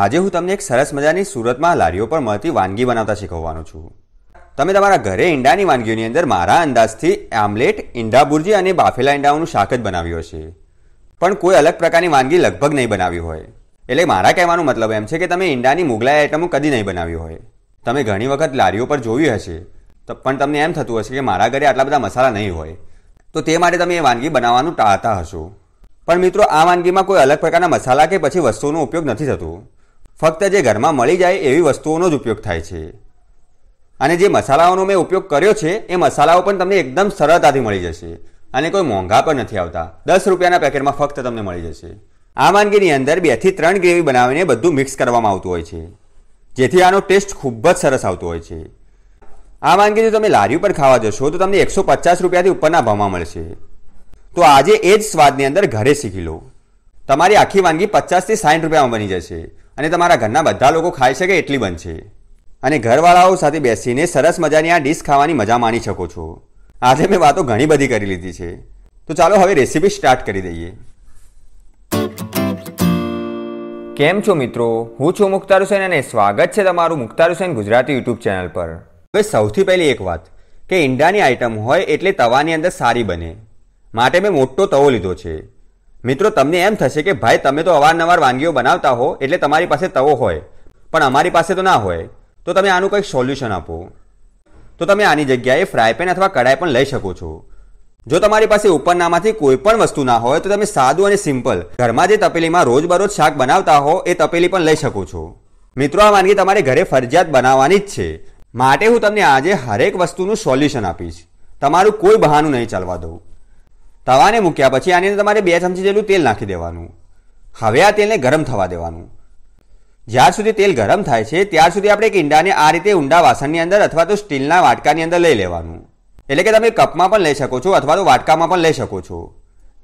આજે હું તમને એક સરસ મજાની સુરતમાં લારીઓ પર મળતી વાનગી બનાવતા શીખવવાનો છું તમે તમારા ઘરે ઈંડાની વાનગીઓની અંદર મારા અંદાજથી આમલેટ ઈંડા ભુરજી અને બાફેલા ઈંડાઓનું શાક જ બનાવ્યું હશે પણ કોઈ અલગ પ્રકારની વાનગી લગભગ નહીં બનાવી હોય એટલે મારા કહેવાનો મતલબ એમ છે કે તમે ઈંડાની મુગલાઈ આઇટમો કદી નહીં બનાવી હોય તમે ઘણી વખત લારીઓ પર જોવી હશે તો પણ તમને એમ થતું હશે કે મારા ઘરે આટલા બધા મસાલા નહીં હોય તો તે માટે તમે એ વાનગી બનાવવાનું ટાળતા હશો પણ મિત્રો આ વાનગીમાં કોઈ અલગ પ્રકારના મસાલા કે પછી વસ્તુનો ઉપયોગ નથી થતો ફક્ત જે ઘરમાં મળી જાય એવી વસ્તુઓનો જ ઉપયોગ થાય છે અને જે મસાલાઓનો મેં ઉપયોગ કર્યો છે એ મસાલાઓ પણ તમને એકદમ સરળતાથી મળી જશે અને કોઈ મોંઘા પણ નથી આવતા દસ રૂપિયાના પેકેટમાં ફક્ત તમને મળી જશે આ વાનગીની અંદર બેથી ત્રણ ગ્રેવી બનાવીને બધું મિક્સ કરવામાં આવતું હોય છે જેથી આનો ટેસ્ટ ખૂબ જ સરસ આવતો હોય છે આ વાનગી જો તમે લારી ઉપર ખાવા જશો તો તમને એકસો પચાસ રૂપિયાથી ઉપરના ભાવમાં મળશે તો આજે એ જ સ્વાદની અંદર ઘરે શીખી લો તમારી આખી વાનગી પચાસથી સાઠ રૂપિયામાં બની જશે અને તમારા ઘરના બધા લોકો ખાઈ શકે એટલી બનશે અને ઘરવાળાઓ સાથે બેસીને સરસ મજાની આ ડીશ ખાવાની મજા માણી શકો છો આજે મેં વાતો ઘણી બધી કરી લીધી છે તો ચાલો હવે રેસીપી સ્ટાર્ટ કરી દઈએ કેમ છો મિત્રો હું છું મુખ્તાર હુસેન અને સ્વાગત છે તમારું મુખ્તાર હુસેન ગુજરાતી યુટ્યુબ ચેનલ પર હવે સૌથી પહેલી એક વાત કે ઈંડાની આઇટમ હોય એટલે તવાની અંદર સારી બને માટે મેં મોટો તવો લીધો છે મિત્રો તમને એમ થશે કે ભાઈ તમે તો અવારનવાર વાનગીઓ બનાવતા હો એટલે તમારી પાસે તવો હોય પણ અમારી પાસે તો ના હોય તો તમે આનું કંઈક સોલ્યુશન આપો તો તમે આની જગ્યાએ ફ્રાય પેન અથવા કઢાઈ પણ લઈ શકો છો જો તમારી પાસે ઉપરનામાંથી કોઈ પણ વસ્તુ ના હોય તો તમે સાદું અને સિમ્પલ ઘરમાં જે તપેલીમાં રોજબરોજ શાક બનાવતા હો એ તપેલી પણ લઈ શકો છો મિત્રો આ વાનગી તમારે ઘરે ફરજિયાત બનાવવાની જ છે માટે હું તમને આજે હરેક વસ્તુનું સોલ્યુશન આપીશ તમારું કોઈ બહાનું નહીં ચાલવા દઉં તવાને મૂક્યા પછી આની અંદર તમારે બે ચમચી જેટલું તેલ નાખી દેવાનું હવે આ તેલને ગરમ થવા દેવાનું જ્યાર સુધી તેલ ગરમ થાય છે ત્યાર સુધી આપણે એક ઈંડાને આ રીતે ઊંડા વાસણની અંદર અથવા તો સ્ટીલના વાટકાની અંદર લઈ લેવાનું એટલે કે તમે કપમાં પણ લઈ શકો છો અથવા તો વાટકામાં પણ લઈ શકો છો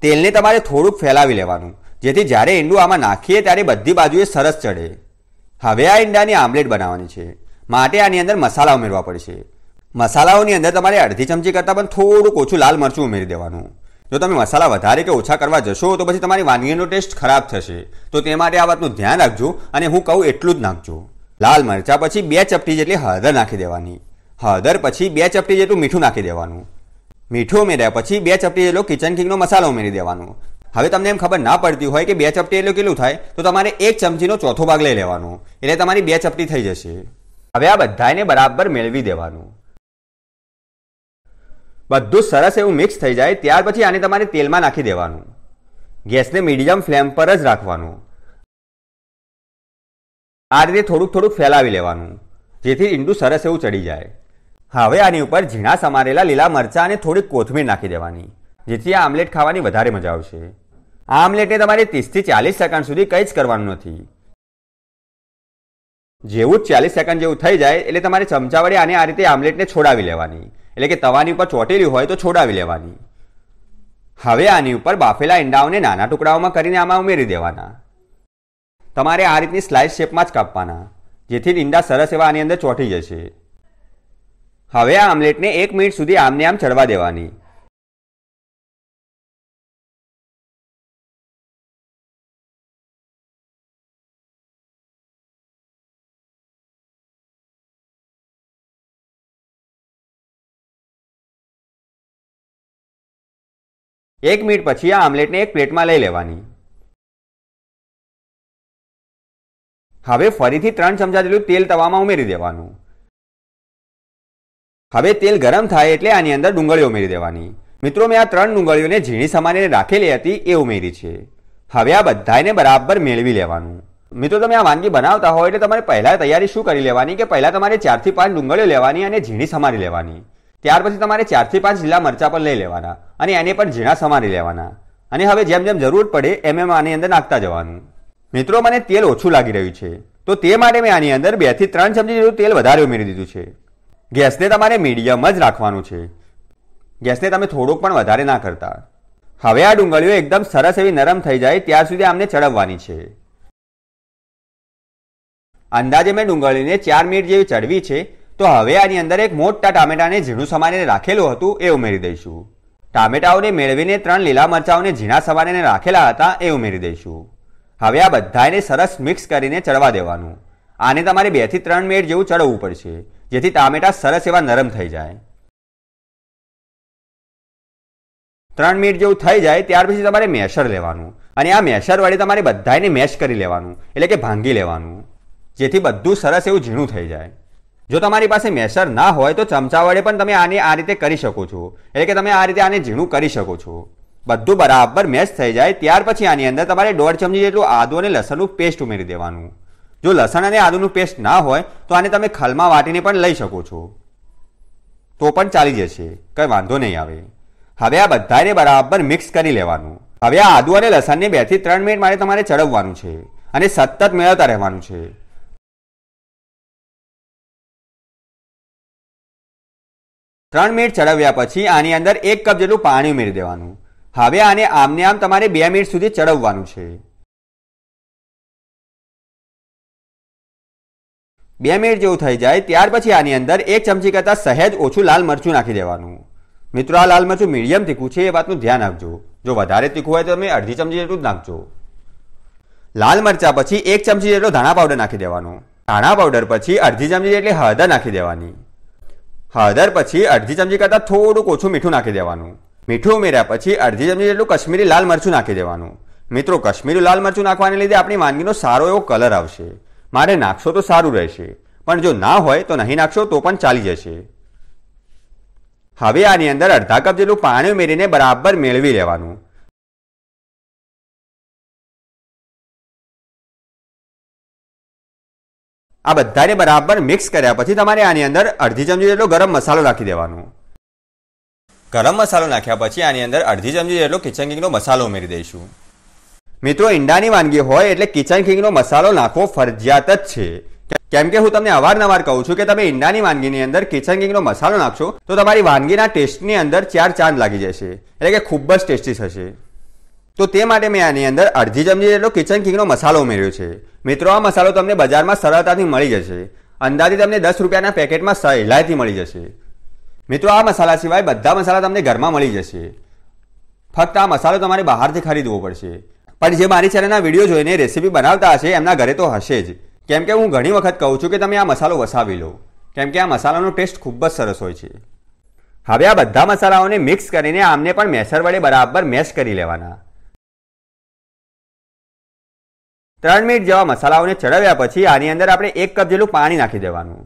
તેલને તમારે થોડુંક ફેલાવી લેવાનું જેથી જ્યારે ઈંડું આમાં નાખીએ ત્યારે બધી બાજુએ સરસ ચડે હવે આ ઈંડાની આમલેટ બનાવવાની છે માટે આની અંદર મસાલા ઉમેરવા પડશે મસાલાઓની અંદર તમારે અડધી ચમચી કરતાં પણ થોડુંક ઓછું લાલ મરચું ઉમેરી દેવાનું જો તમે મસાલા વધારે કે ઓછા કરવા જશો તો પછી તમારી વાનગીનો ટેસ્ટ ખરાબ થશે તો તે માટે આ વાતનું ધ્યાન રાખજો અને હું કહું એટલું જ નાખજો લાલ મરચાં પછી બે ચપટી જેટલી હળદર નાખી દેવાની હળદર પછી બે ચપટી જેટલું મીઠું નાખી દેવાનું મીઠું ઉમેર્યા પછી બે ચપટી જેટલો કિચન કિંગનો મસાલો ઉમેરી દેવાનો હવે તમને એમ ખબર ના પડતી હોય કે બે ચપટી એટલે કેટલું થાય તો તમારે એક ચમચીનો ચોથો ભાગ લઈ લેવાનો એટલે તમારી બે ચપટી થઈ જશે હવે આ બધાને બરાબર મેળવી દેવાનું બધું સરસ એવું મિક્સ થઈ જાય ત્યાર પછી આને તમારે તેલમાં નાખી દેવાનું ગેસને મીડિયમ ફ્લેમ પર જ રાખવાનું આ રીતે થોડુંક થોડુંક ફેલાવી લેવાનું જેથી ઈંડું સરસ એવું ચડી જાય હવે આની ઉપર ઝીણા સમારેલા લીલા મરચાં અને થોડીક કોથમીર નાખી દેવાની જેથી આ આમલેટ ખાવાની વધારે મજા આવશે આ આમલેટને તમારે ત્રીસથી ચાલીસ સેકન્ડ સુધી કંઈ જ કરવાનું નથી જેવું જ ચાલીસ સેકન્ડ જેવું થઈ જાય એટલે તમારે ચમચા વડે આને આ રીતે આમલેટને છોડાવી લેવાની એટલે કે તવાની ઉપર ચોટેલી હોય તો છોડાવી લેવાની હવે આની ઉપર બાફેલા ઈંડાઓને નાના ટુકડાઓમાં કરીને આમાં ઉમેરી દેવાના તમારે આ રીતની સ્લાઇસ શેપમાં જ કાપવાના જેથી ઈંડા સરસ એવા આની અંદર ચોંટી જશે હવે આ આમલેટને એક મિનિટ સુધી આમને આમ ચડવા દેવાની એક મિનિટ પછી આ આમલેટને એક પ્લેટમાં લઈ લેવાની હવે ફરીથી ત્રણ ચમચા જેટલું તેલ તવામાં ઉમેરી દેવાનું હવે તેલ ગરમ થાય એટલે આની અંદર ડુંગળીઓ ઉમેરી દેવાની મિત્રો મેં આ ત્રણ ડુંગળીઓને ઝીણી સમારીને રાખેલી હતી એ ઉમેરી છે હવે આ બધાને બરાબર મેળવી લેવાનું મિત્રો તમે આ વાનગી બનાવતા હોય એટલે તમારે પહેલાં તૈયારી શું કરી લેવાની કે પહેલાં તમારે ચારથી પાંચ ડુંગળીઓ લેવાની અને ઝીણી સમારી લેવાની ત્યાર પછી તમારે ચારથી પાંચ લીલા મરચાં પણ લઈ લેવાના અને એને પણ ઝીણા સમારી લેવાના અને હવે જેમ જેમ જરૂર પડે એમ એમ આની અંદર નાખતા જવાનું મિત્રો મને તેલ ઓછું લાગી રહ્યું છે તો તે માટે મેં આની અંદર બેથી ત્રણ ચમચી જેટલું તેલ વધારે ઉમેરી દીધું છે ગેસને તમારે મીડિયમ જ રાખવાનું છે ગેસને તમે થોડોક પણ વધારે ના કરતા હવે આ ડુંગળીઓ એકદમ સરસ એવી નરમ થઈ જાય ત્યાં સુધી આમને ચડવવાની છે અંદાજે મેં ડુંગળીને ચાર મિનિટ જેવી ચડવી છે તો હવે આની અંદર એક મોટા ટામેટાને ઝીણું સમારીને રાખેલું હતું એ ઉમેરી દઈશું ટામેટાઓને મેળવીને ત્રણ લીલા મરચાઓને ઝીણા સમારીને રાખેલા હતા એ ઉમેરી દઈશું હવે આ બધાને સરસ મિક્સ કરીને ચડવા દેવાનું આને તમારે બેથી ત્રણ મિનિટ જેવું ચડવવું પડશે જેથી ટામેટા સરસ એવા નરમ થઈ જાય ત્રણ મિનિટ જેવું થઈ જાય ત્યાર પછી તમારે મેશર લેવાનું અને આ મેશર વડે તમારે બધાને મેશ કરી લેવાનું એટલે કે ભાંગી લેવાનું જેથી બધું સરસ એવું ઝીણું થઈ જાય જો તમારી પાસે મેસર ના હોય તો ચમચા વડે પણ તમે આને આ રીતે કરી શકો છો એટલે કે તમે આ રીતે આને ઝીણું કરી શકો છો બધું બરાબર મેશ થઈ જાય ત્યાર પછી આની અંદર તમારે દોઢ ચમચી જેટલું આદુ અને લસણનું પેસ્ટ ઉમેરી દેવાનું જો લસણ અને આદુનું પેસ્ટ ના હોય તો આને તમે ખલમાં વાટીને પણ લઈ શકો છો તો પણ ચાલી જશે કંઈ વાંધો નહીં આવે હવે આ બધાને બરાબર મિક્સ કરી લેવાનું હવે આ આદુ અને લસણને બેથી ત્રણ મિનિટ માટે તમારે ચડવવાનું છે અને સતત મેળવતા રહેવાનું છે ત્રણ મિનિટ ચડવ્યા પછી આની અંદર એક કપ જેટલું પાણી ઉમેરી દેવાનું હવે આને આમને આમ તમારે બે મિનિટ સુધી ચડવવાનું છે બે મિનિટ જેવું થઈ જાય ત્યાર પછી આની અંદર એક ચમચી કરતાં સહેજ ઓછું લાલ મરચું નાખી દેવાનું મિત્રો આ લાલ મરચું મીડિયમ તીખું છે એ વાતનું ધ્યાન રાખજો જો વધારે તીખું હોય તો તમે અડધી ચમચી જેટલું જ નાખજો લાલ મરચા પછી એક ચમચી જેટલો ધાણા પાવડર નાખી દેવાનો ધાણા પાવડર પછી અડધી ચમચી જેટલી હળદર નાખી દેવાની હળદર પછી અડધી ચમચી કરતાં થોડુંક ઓછું મીઠું નાખી દેવાનું મીઠું ઉમેર્યા પછી અડધી ચમચી જેટલું કશ્મીરી લાલ મરચું નાખી દેવાનું મિત્રો કશ્મીરી લાલ મરચું નાખવાને લીધે આપણી વાનગીનો સારો એવો કલર આવશે મારે નાખશો તો સારું રહેશે પણ જો ના હોય તો નહીં નાખશો તો પણ ચાલી જશે હવે આની અંદર અડધા કપ જેટલું પાણી ઉમેરીને બરાબર મેળવી લેવાનું આ બધાને બરાબર મિક્સ કર્યા પછી તમારે આની અંદર અડધી ચમચી જેટલો ગરમ મસાલો નાખી દેવાનો ગરમ મસાલો નાખ્યા પછી આની અંદર અડધી ચમચી જેટલો કિચન કિંગનો મસાલો ઉમેરી દઈશું મિત્રો ઈંડાની વાનગી હોય એટલે કિચન કિંગનો મસાલો નાખવો ફરજિયાત જ છે કેમ કે હું તમને અવારનવાર કહું છું કે તમે ઈંડાની વાનગીની અંદર કિચન કિંગનો મસાલો નાખશો તો તમારી વાનગીના ટેસ્ટની અંદર ચાર ચાંદ લાગી જશે એટલે કે ખૂબ જ ટેસ્ટી થશે તો તે માટે મેં આની અંદર અડધી ચમચી જેટલો કિચન કિંગનો મસાલો ઉમેર્યો છે મિત્રો આ મસાલો તમને બજારમાં સરળતાથી મળી જશે અંદાજે તમને દસ રૂપિયાના પેકેટમાં સહેલાઈથી મળી જશે મિત્રો આ મસાલા સિવાય બધા મસાલા તમને ઘરમાં મળી જશે ફક્ત આ મસાલો તમારે બહારથી ખરીદવો પડશે પણ જે મારી ચેનલના વિડીયો જોઈને રેસીપી બનાવતા હશે એમના ઘરે તો હશે જ કેમ કે હું ઘણી વખત કહું છું કે તમે આ મસાલો વસાવી લો કેમ કે આ મસાલાનો ટેસ્ટ ખૂબ જ સરસ હોય છે હવે આ બધા મસાલાઓને મિક્સ કરીને આમને પણ મેસર વડે બરાબર મેશ કરી લેવાના ત્રણ મિનિટ જેવા મસાલાઓને ચડાવ્યા પછી આની અંદર આપણે એક કપ જેટલું પાણી નાખી દેવાનું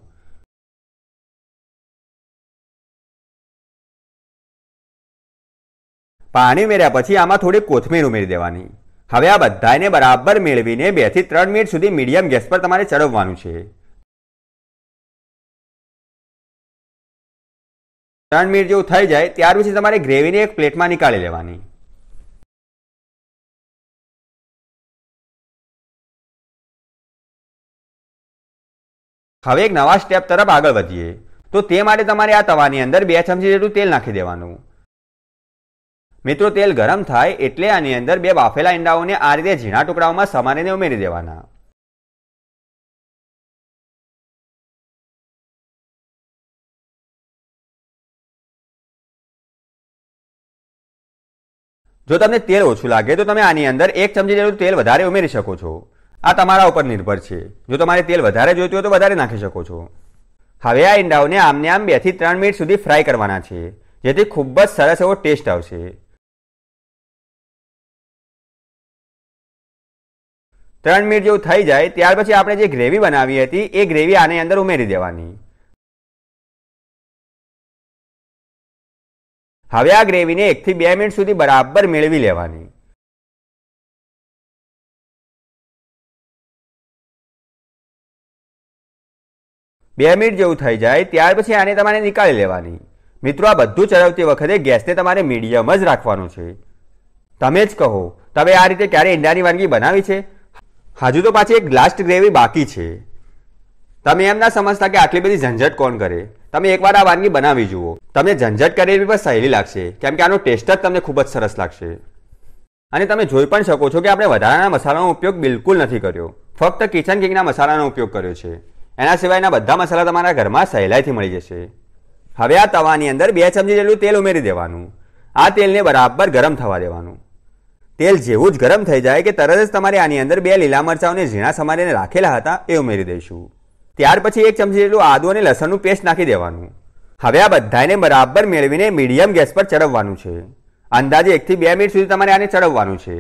પાણી ઉમેર્યા પછી આમાં થોડી કોથમીર ઉમેરી દેવાની હવે આ બધાને બરાબર મેળવીને બેથી ત્રણ મિનિટ સુધી મીડિયમ ગેસ પર તમારે ચડવવાનું છે ત્રણ મિનિટ જેવું થઈ જાય ત્યાર પછી તમારે ગ્રેવીને એક પ્લેટમાં નીકાળી લેવાની હવે એક નવા સ્ટેપ તરફ આગળ વધીએ તો તે માટે તમારે આ તવાની અંદર બે ચમચી જેટલું તેલ નાખી દેવાનું મિત્રો તેલ ગરમ થાય એટલે આની અંદર બે બાફેલા ઈંડાઓને આ રીતે ઝીણા ટુકડાઓમાં સમારીને ઉમેરી દેવાના જો તમને તેલ ઓછું લાગે તો તમે આની અંદર એક ચમચી જેટલું તેલ વધારે ઉમેરી શકો છો આ તમારા ઉપર નિર્ભર છે જો તમારે તેલ વધારે જોઈતું હોય તો વધારે નાખી શકો છો હવે આ ઈંડાઓને આમને આમ બેથી ત્રણ મિનિટ સુધી ફ્રાય કરવાના છે જેથી ખૂબ જ સરસ એવો ટેસ્ટ આવશે ત્રણ મિનિટ જેવું થઈ જાય ત્યાર પછી આપણે જે ગ્રેવી બનાવી હતી એ ગ્રેવી આની અંદર ઉમેરી દેવાની હવે આ ગ્રેવીને એકથી બે મિનિટ સુધી બરાબર મેળવી લેવાની બે મિનિટ જેવું થઈ જાય ત્યાર પછી આને તમારે નીકાળી લેવાની મિત્રો આ બધું ચડાવતી વખતે ગેસને તમારે મીડિયમ જ રાખવાનું છે તમે જ કહો તમે આ રીતે ક્યારે ઈંડાની વાનગી બનાવી છે હજુ તો પાછી એક લાસ્ટ ગ્રેવી બાકી છે તમે એમ ના સમજતા કે આટલી બધી ઝંઝટ કોણ કરે તમે એકવાર આ વાનગી બનાવી જુઓ તમને ઝંઝટ કરવી પણ સહેલી લાગશે કેમ કે આનો ટેસ્ટ જ તમને ખૂબ જ સરસ લાગશે અને તમે જોઈ પણ શકો છો કે આપણે વધારાના મસાલાનો ઉપયોગ બિલકુલ નથી કર્યો ફક્ત કિચન કિંગના મસાલાનો ઉપયોગ કર્યો છે એના સિવાયના બધા મસાલા તમારા ઘરમાં સહેલાઈથી મળી જશે હવે આ તવાની અંદર બે ચમચી જેટલું તેલ ઉમેરી દેવાનું આ તેલને બરાબર ગરમ થવા દેવાનું તેલ જેવું જ ગરમ થઈ જાય કે તરત જ તમારે આની અંદર બે લીલા મરચાંઓને ઝીણા સમારીને રાખેલા હતા એ ઉમેરી દઈશું ત્યાર પછી એક ચમચી જેટલું આદુ અને લસણનું પેસ્ટ નાખી દેવાનું હવે આ બધાને બરાબર મેળવીને મીડિયમ ગેસ પર ચડવવાનું છે અંદાજે એકથી બે મિનિટ સુધી તમારે આને ચડવવાનું છે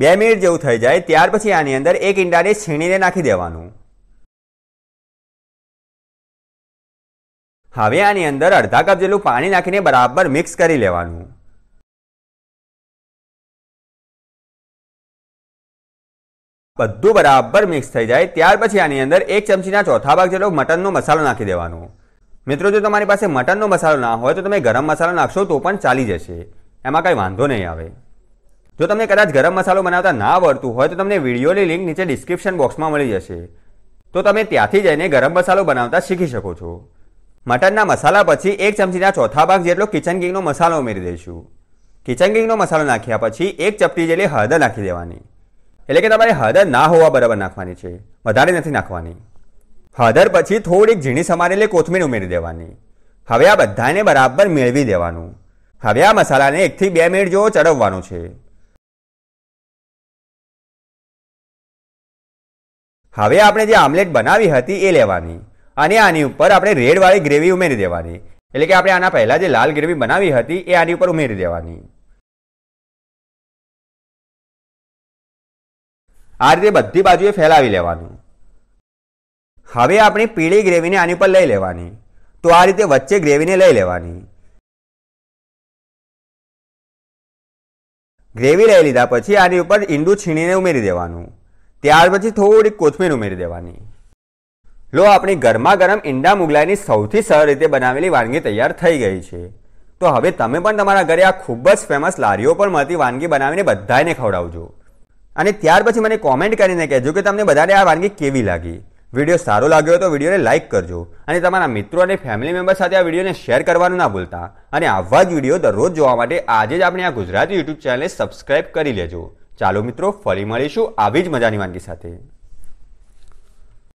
બે મિનિટ જેવું થઈ જાય ત્યાર પછી આની અંદર એક ઈંડાને છીણીને નાખી દેવાનું હવે આની અંદર અડધા કપ જેટલું પાણી નાખીને બરાબર મિક્સ કરી લેવાનું બધું બરાબર મિક્સ થઈ જાય ત્યાર પછી આની અંદર એક ચમચીના ચોથા ભાગ જેટલો મટનનો મસાલો નાખી દેવાનો મિત્રો જો તમારી પાસે મટનનો મસાલો ના હોય તો તમે ગરમ મસાલો નાખશો તો પણ ચાલી જશે એમાં કાંઈ વાંધો નહીં આવે જો તમને કદાચ ગરમ મસાલો બનાવતા ના આવડતું હોય તો તમને વિડીયોની લિંક નીચે ડિસ્ક્રિપ્શન બોક્સમાં મળી જશે તો તમે ત્યાંથી જઈને ગરમ મસાલો બનાવતા શીખી શકો છો મટનના મસાલા પછી એક ચમચીના ચોથા ભાગ જેટલો કિચન કિંગનો મસાલો ઉમેરી દઈશું કિચન કિંગનો મસાલો નાખ્યા પછી એક ચપટી જેટલી હળદર નાખી દેવાની એટલે કે તમારે હળદર ના હોવા બરાબર નાખવાની છે વધારે નથી નાખવાની હળદર પછી થોડીક ઝીણી સમારેલી કોથમીર ઉમેરી દેવાની હવે આ બધાને બરાબર મેળવી દેવાનું હવે આ મસાલાને એકથી બે મિનિટ જેવો ચડવવાનું છે હવે આપણે જે આમલેટ બનાવી હતી એ લેવાની અને આની ઉપર આપણે રેડવાળી ગ્રેવી ઉમેરી દેવાની એટલે કે આપણે આના પહેલાં જે લાલ ગ્રેવી બનાવી હતી એ આની ઉપર ઉમેરી દેવાની આ રીતે બધી બાજુએ ફેલાવી લેવાનું હવે આપણે પીળી ગ્રેવીને આની ઉપર લઈ લેવાની તો આ રીતે વચ્ચે ગ્રેવીને લઈ લેવાની ગ્રેવી લઈ લીધા પછી આની ઉપર ઈંડું છીણીને ઉમેરી દેવાનું ત્યાર પછી થોડીક કોથમીર ઉમેરી દેવાની લો આપણી ગરમા ગરમ ઈંડા મુગલાઈની સૌથી સરળ રીતે બનાવેલી વાનગી તૈયાર થઈ ગઈ છે તો હવે તમે પણ તમારા ઘરે આ ખૂબ જ ફેમસ લારીઓ પર મળતી વાનગી બનાવીને બધાને ખવડાવજો અને ત્યાર પછી મને કોમેન્ટ કરીને કહેજો કે તમને બધાને આ વાનગી કેવી લાગી વિડીયો સારો લાગ્યો હોય તો વિડીયોને લાઇક કરજો અને તમારા મિત્રો અને ફેમિલી મેમ્બર સાથે આ વિડીયોને શેર કરવાનું ના ભૂલતા અને આવા જ વિડીયો દરરોજ જોવા માટે આજે જ આપણે આ ગુજરાતી યુટ્યુબ ચેનલને સબસ્ક્રાઇબ કરી લેજો ચાલો મિત્રો ફરી મળીશું આવી જ મજાની વાનગી સાથે